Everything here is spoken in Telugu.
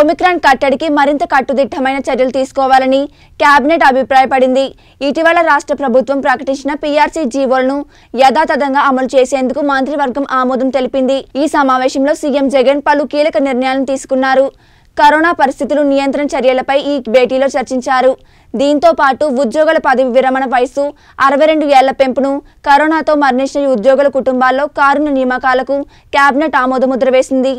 ఒమిక్రాన్ కట్టడికి మరింత కట్టుదిట్టమైన చర్యలు తీసుకోవాలని కేబినెట్ అభిప్రాయపడింది ఇటీవల రాష్ట్ర ప్రభుత్వం ప్రకటించిన పీఆర్సీ జీవోలను యథాతథంగా అమలు చేసేందుకు మంత్రివర్గం ఆమోదం తెలిపింది ఈ సమావేశంలో సీఎం జగన్ పలు కీలక నిర్ణయాలను తీసుకున్నారు కరోనా పరిస్థితులు నియంత్రణ చర్యలపై ఈ భేటీలో చర్చించారు దీంతో పాటు ఉద్యోగుల పదవి విరమణ వయసు అరవై రెండు ఏళ్ల పెంపును కరోనాతో మరణించిన ఉద్యోగుల కుటుంబాల్లో కారుణ నియామకాలకు కేబినెట్ ఆమోదముద్ర వేసింది